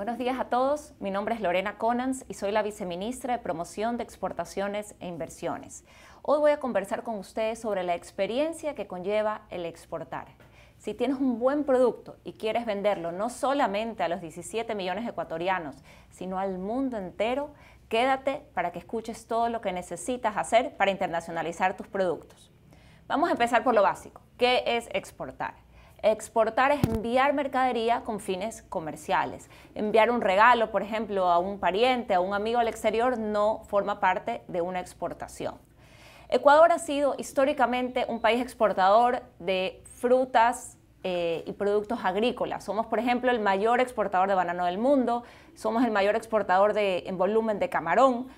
Buenos días a todos. Mi nombre es Lorena Conans y soy la viceministra de Promoción de Exportaciones e Inversiones. Hoy voy a conversar con ustedes sobre la experiencia que conlleva el exportar. Si tienes un buen producto y quieres venderlo no solamente a los 17 millones de ecuatorianos, sino al mundo entero, quédate para que escuches todo lo que necesitas hacer para internacionalizar tus productos. Vamos a empezar por lo básico. ¿Qué es exportar? Exportar es enviar mercadería con fines comerciales. Enviar un regalo, por ejemplo, a un pariente, a un amigo al exterior, no forma parte de una exportación. Ecuador ha sido históricamente un país exportador de frutas, eh, y productos agrícolas. Somos, por ejemplo, el mayor exportador de banano del mundo, somos el mayor exportador en volumen de camarón.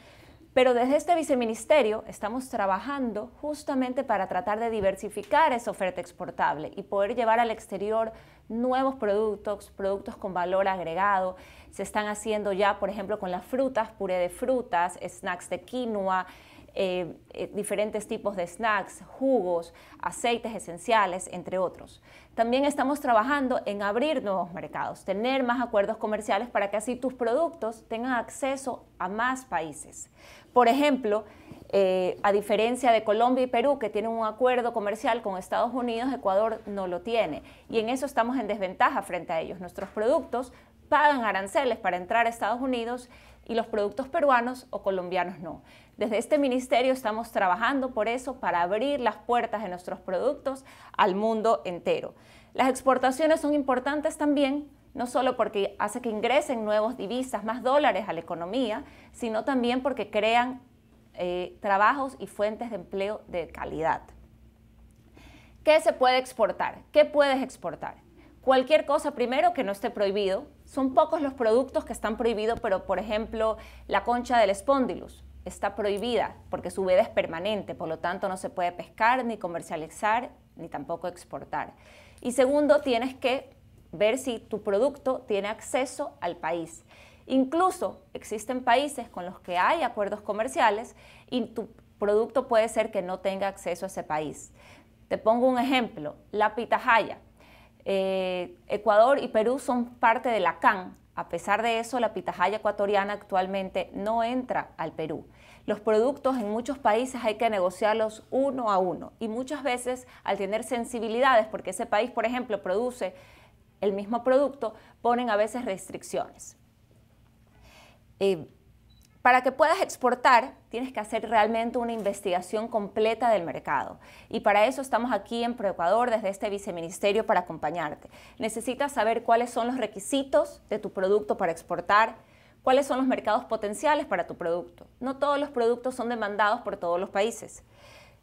Pero desde este viceministerio estamos trabajando justamente para tratar de diversificar esa oferta exportable y poder llevar al exterior nuevos productos, productos con valor agregado. Se están haciendo ya, por ejemplo, con las frutas, puré de frutas, snacks de quinoa, eh, eh, diferentes tipos de snacks, jugos, aceites esenciales, entre otros. También estamos trabajando en abrir nuevos mercados, tener más acuerdos comerciales para que así tus productos tengan acceso a más países. Por ejemplo, eh, a diferencia de Colombia y Perú, que tienen un acuerdo comercial con Estados Unidos, Ecuador no lo tiene. Y en eso estamos en desventaja frente a ellos. Nuestros productos pagan aranceles para entrar a Estados Unidos y los productos peruanos o colombianos no. Desde este ministerio estamos trabajando por eso, para abrir las puertas de nuestros productos al mundo entero. Las exportaciones son importantes también, no solo porque hace que ingresen nuevos divisas, más dólares a la economía, sino también porque crean eh, trabajos y fuentes de empleo de calidad. ¿Qué se puede exportar? ¿Qué puedes exportar? Cualquier cosa primero que no esté prohibido, son pocos los productos que están prohibidos, pero por ejemplo, la concha del espondilus está prohibida porque su veda es permanente, por lo tanto no se puede pescar, ni comercializar, ni tampoco exportar. Y segundo, tienes que ver si tu producto tiene acceso al país. Incluso existen países con los que hay acuerdos comerciales y tu producto puede ser que no tenga acceso a ese país. Te pongo un ejemplo, la pitahaya eh, Ecuador y Perú son parte de la CAN. A pesar de eso, la pitahaya ecuatoriana actualmente no entra al Perú. Los productos en muchos países hay que negociarlos uno a uno y muchas veces al tener sensibilidades, porque ese país, por ejemplo, produce el mismo producto, ponen a veces restricciones. Eh, para que puedas exportar, tienes que hacer realmente una investigación completa del mercado. Y para eso estamos aquí en Proecuador desde este viceministerio para acompañarte. Necesitas saber cuáles son los requisitos de tu producto para exportar, cuáles son los mercados potenciales para tu producto. No todos los productos son demandados por todos los países.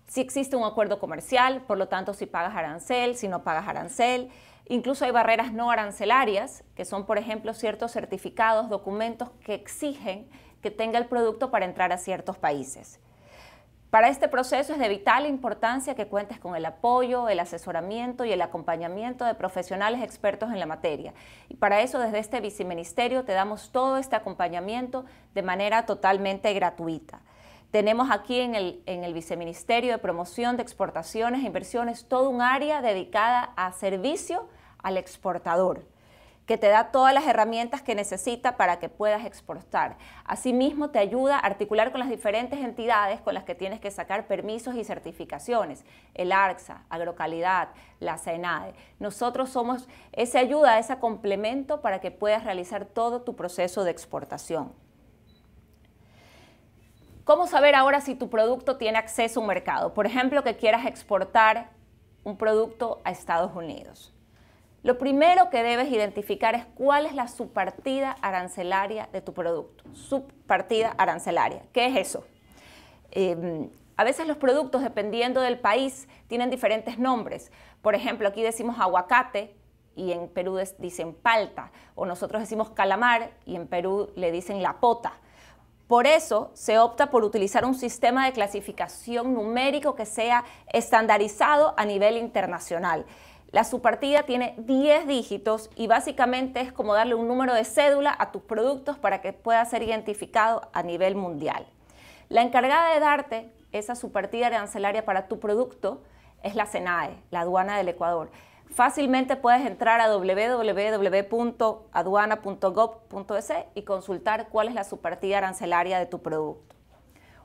Si existe un acuerdo comercial, por lo tanto, si pagas arancel, si no pagas arancel, Incluso hay barreras no arancelarias, que son, por ejemplo, ciertos certificados, documentos que exigen que tenga el producto para entrar a ciertos países. Para este proceso es de vital importancia que cuentes con el apoyo, el asesoramiento y el acompañamiento de profesionales expertos en la materia. Y para eso desde este viceministerio te damos todo este acompañamiento de manera totalmente gratuita. Tenemos aquí en el, en el Viceministerio de Promoción de Exportaciones e Inversiones todo un área dedicada a servicio al exportador que te da todas las herramientas que necesita para que puedas exportar. Asimismo, te ayuda a articular con las diferentes entidades con las que tienes que sacar permisos y certificaciones, el ARCSA, Agrocalidad, la CENADE. Nosotros somos esa ayuda, ese complemento para que puedas realizar todo tu proceso de exportación. ¿Cómo saber ahora si tu producto tiene acceso a un mercado? Por ejemplo, que quieras exportar un producto a Estados Unidos. Lo primero que debes identificar es cuál es la subpartida arancelaria de tu producto. Subpartida arancelaria. ¿Qué es eso? Em, a veces los productos, dependiendo del país, tienen diferentes nombres. Por ejemplo, aquí decimos aguacate y en Perú dicen palta. O nosotros decimos calamar y en Perú le dicen la pota. Por eso se opta por utilizar un sistema de clasificación numérico que sea estandarizado a nivel internacional. La subpartida tiene 10 dígitos y básicamente es como darle un número de cédula a tus productos para que pueda ser identificado a nivel mundial. La encargada de darte esa subpartida arancelaria para tu producto es la SENAE, la aduana del Ecuador. Fácilmente puedes entrar a www.aduana.gov.es y consultar cuál es la subpartida arancelaria de tu producto.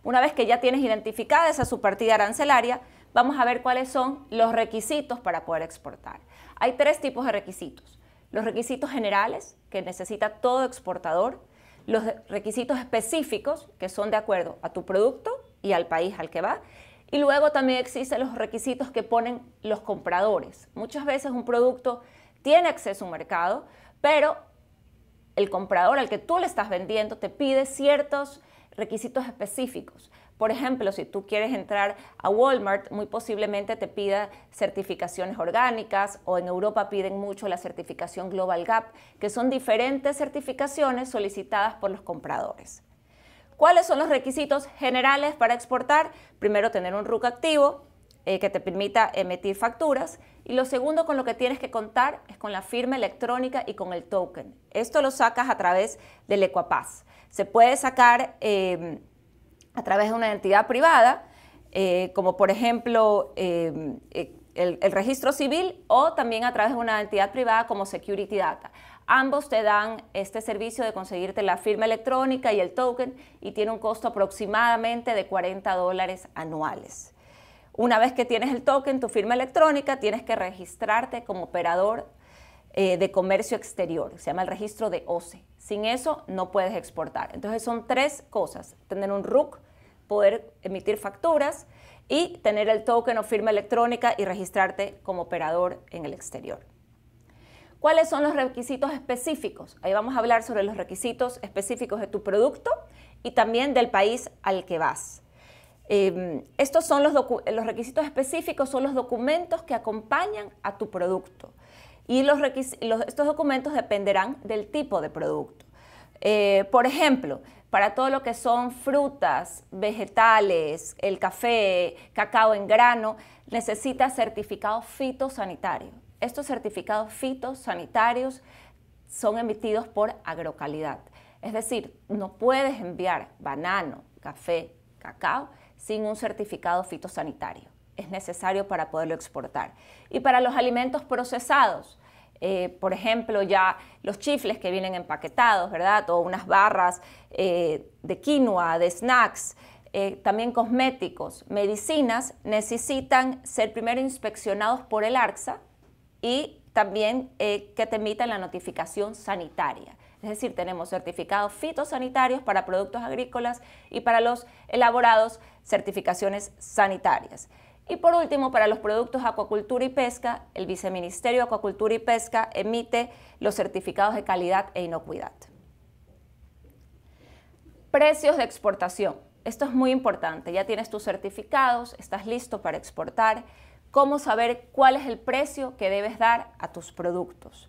Una vez que ya tienes identificada esa subpartida arancelaria, vamos a ver cuáles son los requisitos para poder exportar. Hay tres tipos de requisitos. Los requisitos generales, que necesita todo exportador, los requisitos específicos, que son de acuerdo a tu producto y al país al que va, y luego también existen los requisitos que ponen los compradores. Muchas veces un producto tiene acceso a un mercado, pero el comprador al que tú le estás vendiendo te pide ciertos requisitos específicos. Por ejemplo, si tú quieres entrar a Walmart, muy posiblemente te pida certificaciones orgánicas o en Europa piden mucho la certificación Global Gap, que son diferentes certificaciones solicitadas por los compradores. ¿Cuáles son los requisitos generales para exportar? Primero, tener un RUC activo eh, que te permita emitir facturas. Y lo segundo con lo que tienes que contar es con la firma electrónica y con el token. Esto lo sacas a través del Equapaz. Se puede sacar... Em, a través de una entidad privada, eh, como por ejemplo eh, eh, el, registro civil o también a través de una entidad privada como Security Data. Ambos te dan este servicio de conseguirte la firma electrónica y el token y tiene un costo aproximadamente de 40 dólares anuales. Una vez que tienes el token, tu firma electrónica, tienes que registrarte como operador de comercio exterior, se llama el registro de OCE. Sin eso no puedes exportar. Entonces son tres cosas, tener un RUC, poder emitir facturas y tener el token o firma electrónica y registrarte como operador en el exterior. ¿Cuáles son los requisitos específicos? Ahí vamos a hablar sobre los requisitos específicos de tu producto y también del país al que vas. Em, estos son los, los, requisitos específicos, son los documentos que acompañan a tu producto. Y los estos documentos dependerán del tipo de producto. Eh, por ejemplo, para todo lo que son frutas, vegetales, el café, cacao en grano, necesita certificado fitosanitario. Estos certificados fitosanitarios son emitidos por agrocalidad. Es decir, no puedes enviar banano, café, cacao sin un certificado fitosanitario. Es necesario para poderlo exportar. Y para los alimentos procesados, eh, por ejemplo, ya los chifles que vienen empaquetados, ¿verdad? O unas barras eh, de quinoa, de snacks, eh, también cosméticos, medicinas, necesitan ser primero inspeccionados por el ARCSA y también que te emitan la notificación sanitaria. Es decir, tenemos certificados fitosanitarios para productos agrícolas y para los elaborados certificaciones sanitarias. Y por último, para los productos acuacultura y pesca, el Viceministerio de Acuacultura y Pesca emite los certificados de calidad e inocuidad. Precios de exportación. Esto es muy importante. Ya tienes tus certificados, estás listo para exportar. Cómo saber cuál es el precio que debes dar a tus productos.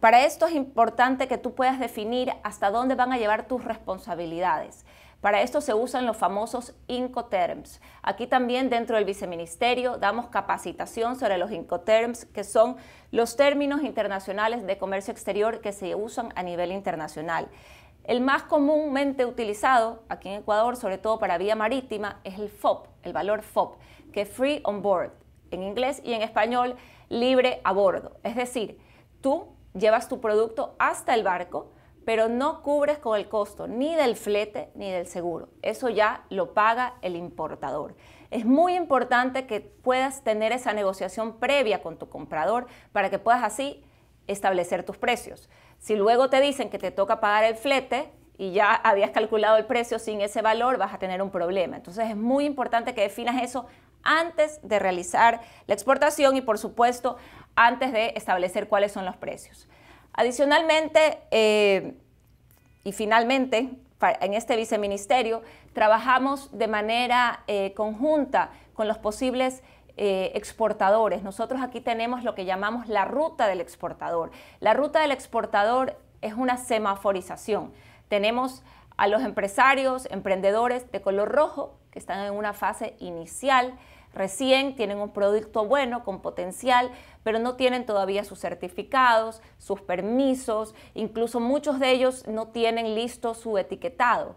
Para esto es importante que tú puedas definir hasta dónde van a llevar tus responsabilidades. Para esto se usan los famosos Incoterms. Aquí también dentro del viceministerio damos capacitación sobre los Incoterms, que son los términos internacionales de comercio exterior que se usan a nivel internacional. El más comúnmente utilizado aquí en Ecuador, sobre todo para vía marítima, es el FOB, el valor FOB, que es Free on Board, en inglés y en español, libre a bordo. Es decir, tú llevas tu producto hasta el barco, pero no cubres con el costo ni del flete ni del seguro. Eso ya lo paga el importador. Es muy importante que puedas tener esa negociación previa con tu comprador para que puedas así establecer tus precios. Si luego te dicen que te toca pagar el flete y ya habías calculado el precio sin ese valor, vas a tener un problema. Entonces es muy importante que definas eso antes de realizar la exportación y por supuesto antes de establecer cuáles son los precios. Adicionalmente, eh, y finalmente, en este viceministerio, trabajamos de manera eh, conjunta con los posibles eh, exportadores. Nosotros aquí tenemos lo que llamamos la ruta del exportador. La ruta del exportador es una semaforización. Tenemos a los empresarios, emprendedores de color rojo, que están en una fase inicial, recién, tienen un producto bueno, con potencial, pero no tienen todavía sus certificados, sus permisos, incluso muchos de ellos no tienen listo su etiquetado.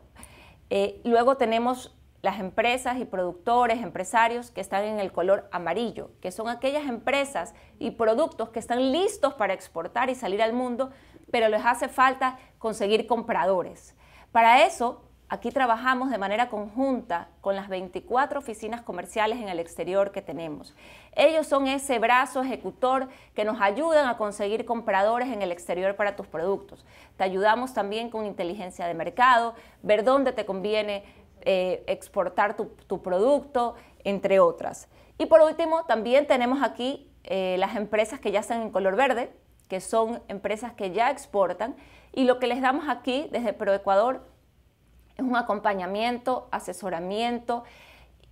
Eh, luego tenemos las empresas y productores, empresarios que están en el color amarillo, que son aquellas empresas y productos que están listos para exportar y salir al mundo, pero les hace falta conseguir compradores. Para eso Aquí trabajamos de manera conjunta con las 24 oficinas comerciales en el exterior que tenemos. Ellos son ese brazo ejecutor que nos ayudan a conseguir compradores en el exterior para tus productos. Te ayudamos también con inteligencia de mercado, ver dónde te conviene eh, exportar tu, producto, entre otras. Y por último, también tenemos aquí eh, las empresas que ya están en color verde, que son empresas que ya exportan, y lo que les damos aquí desde ProEcuador es un acompañamiento, asesoramiento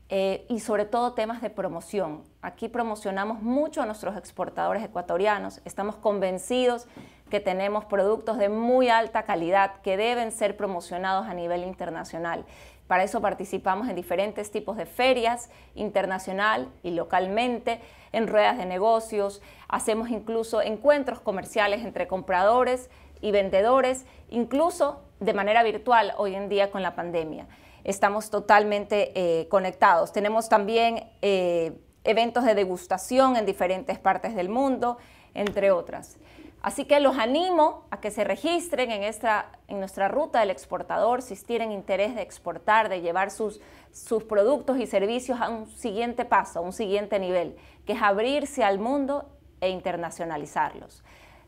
eh, y sobre todo temas de promoción. Aquí promocionamos mucho a nuestros exportadores ecuatorianos, estamos convencidos que tenemos productos de muy alta calidad que deben ser promocionados a nivel internacional. Para eso participamos en diferentes tipos de ferias, internacional y localmente, en ruedas de negocios, hacemos incluso encuentros comerciales entre compradores y vendedores, incluso de manera virtual hoy en día con la pandemia. Estamos totalmente eh, conectados. Tenemos también eh, eventos de degustación en diferentes partes del mundo, entre otras. Así que los animo a que se registren en, en nuestra ruta del exportador si tienen interés de exportar, de llevar sus, sus productos y servicios a un siguiente paso, a un siguiente nivel, que es abrirse al mundo e internacionalizarlos.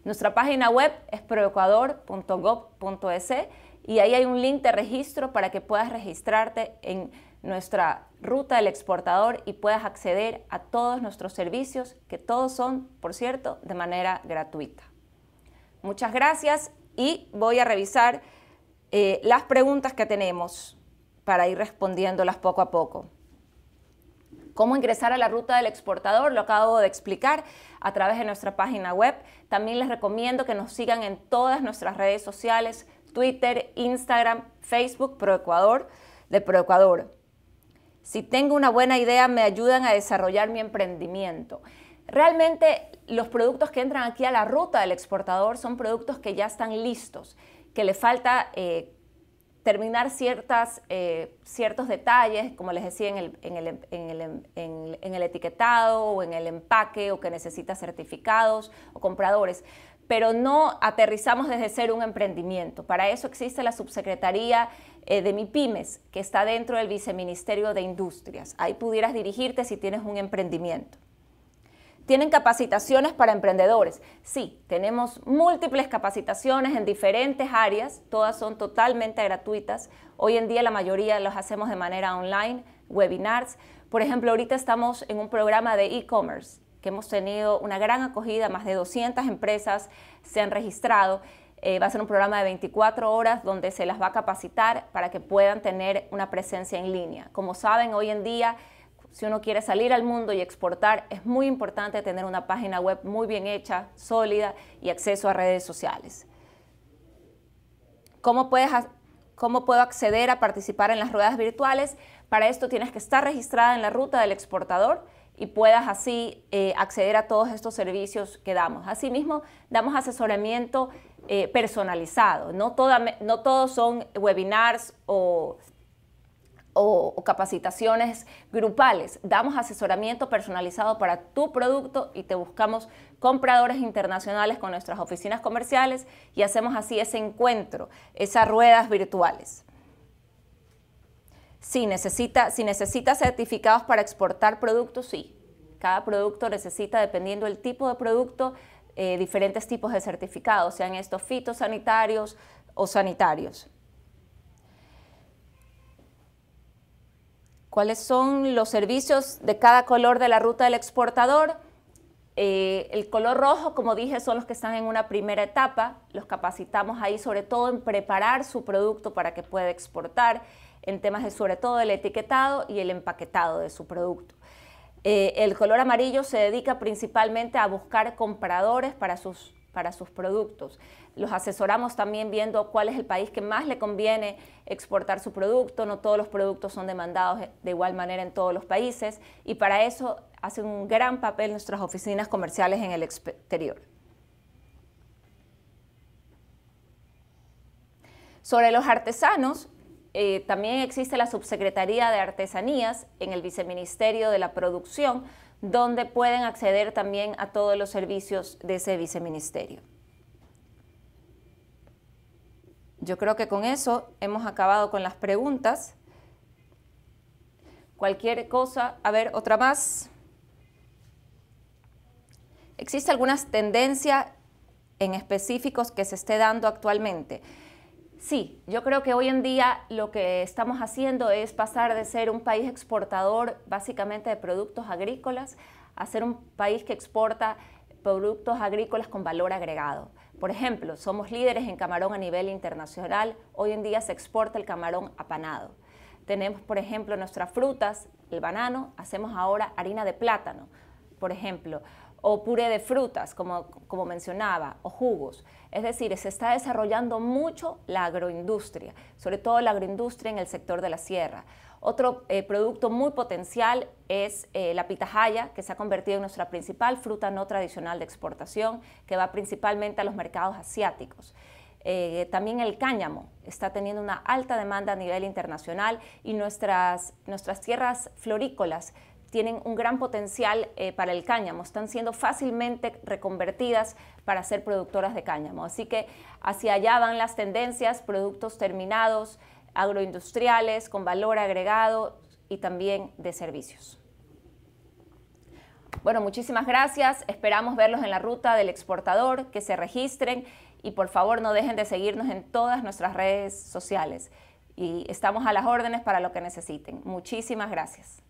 Nuestra página web es proecuador.gov.es y ahí hay un link de registro para que puedas registrarte en nuestra ruta del exportador y puedas acceder a todos nuestros servicios, que todos son, por cierto, de manera gratuita. Muchas gracias y voy a revisar eh, las preguntas que tenemos para ir respondiéndolas poco a poco. Cómo ingresar a la ruta del exportador, lo acabo de explicar a través de nuestra página web. También les recomiendo que nos sigan en todas nuestras redes sociales, Twitter, Instagram, Facebook, ProEcuador, de ProEcuador. Si tengo una buena idea, me ayudan a desarrollar mi emprendimiento. Realmente los productos que entran aquí a la ruta del exportador son productos que ya están listos, que le falta eh, terminar ciertas, eh, ciertos detalles, como les decía, en el, en, el, en, el, en el, etiquetado o en el empaque o que necesita certificados o compradores, pero no aterrizamos desde ser un emprendimiento. Para eso existe la subsecretaría eh, de MIPIMES, que está dentro del Viceministerio de Industrias. Ahí pudieras dirigirte si tienes un emprendimiento. ¿Tienen capacitaciones para emprendedores? Sí, tenemos múltiples capacitaciones en diferentes áreas, todas son totalmente gratuitas. Hoy en día la mayoría las hacemos de manera online, webinars. Por ejemplo, ahorita estamos en un programa de e-commerce que hemos tenido una gran acogida, más de 200 empresas se han registrado. Eh, va a ser un programa de 24 horas donde se las va a capacitar para que puedan tener una presencia en línea. Como saben, hoy en día si uno quiere salir al mundo y exportar, es muy importante tener una página web muy bien hecha, sólida y acceso a redes sociales. ¿Cómo, puedo acceder a participar en las ruedas virtuales? Para esto tienes que estar registrada en la ruta del exportador y puedas así eh, acceder a todos estos servicios que damos. Asimismo, damos asesoramiento eh, personalizado. No, no todos son webinars o o, capacitaciones grupales. Damos asesoramiento personalizado para tu producto y te buscamos compradores internacionales con nuestras oficinas comerciales y hacemos así ese encuentro, esas ruedas virtuales. si necesita, si necesita certificados para exportar productos, sí. Cada producto necesita, dependiendo del tipo de producto, eh, diferentes tipos de certificados, sean estos fitosanitarios o sanitarios. cuáles son los servicios de cada color de la ruta del exportador. Eh, el color rojo, como dije, son los que están en una primera etapa. Los capacitamos ahí sobre todo en preparar su producto para que pueda exportar, en temas de sobre todo el etiquetado y el empaquetado de su producto. Eh, el color amarillo se dedica principalmente a buscar compradores para sus para sus productos. Los asesoramos también viendo cuál es el país que más le conviene exportar su producto. No todos los productos son demandados de igual manera en todos los países y para eso hacen un gran papel nuestras oficinas comerciales en el exterior. Sobre los artesanos, eh, también existe la Subsecretaría de Artesanías en el Viceministerio de la Producción, donde pueden acceder también a todos los servicios de ese viceministerio. Yo creo que con eso hemos acabado con las preguntas. Cualquier cosa, a ver, otra más. ¿Existe algunas tendencias en específicos que se esté dando actualmente? Sí, yo creo que hoy en día lo que estamos haciendo es pasar de ser un país exportador básicamente de productos agrícolas a ser un país que exporta productos agrícolas con valor agregado. Por ejemplo, somos líderes en camarón a nivel internacional, hoy en día se exporta el camarón apanado. Tenemos, por ejemplo, nuestras frutas, el banano, hacemos ahora harina de plátano, por ejemplo, o puré de frutas, como, mencionaba, o jugos. Es decir, se está desarrollando mucho la agroindustria, sobre todo la agroindustria en el sector de la sierra. Otro eh, producto muy potencial es eh, la pitahaya, que se ha convertido en nuestra principal fruta no tradicional de exportación, que va principalmente a los mercados asiáticos. Eh, también el cáñamo está teniendo una alta demanda a nivel internacional y nuestras, nuestras tierras florícolas tienen un gran potencial eh, para el cáñamo, están siendo fácilmente reconvertidas para ser productoras de cáñamo. Así que hacia allá van las tendencias, productos terminados, agroindustriales, con valor agregado y también de servicios. Bueno, muchísimas gracias. Esperamos verlos en la ruta del exportador, que se registren y por favor no dejen de seguirnos en todas nuestras redes sociales. Y estamos a las órdenes para lo que necesiten. Muchísimas gracias.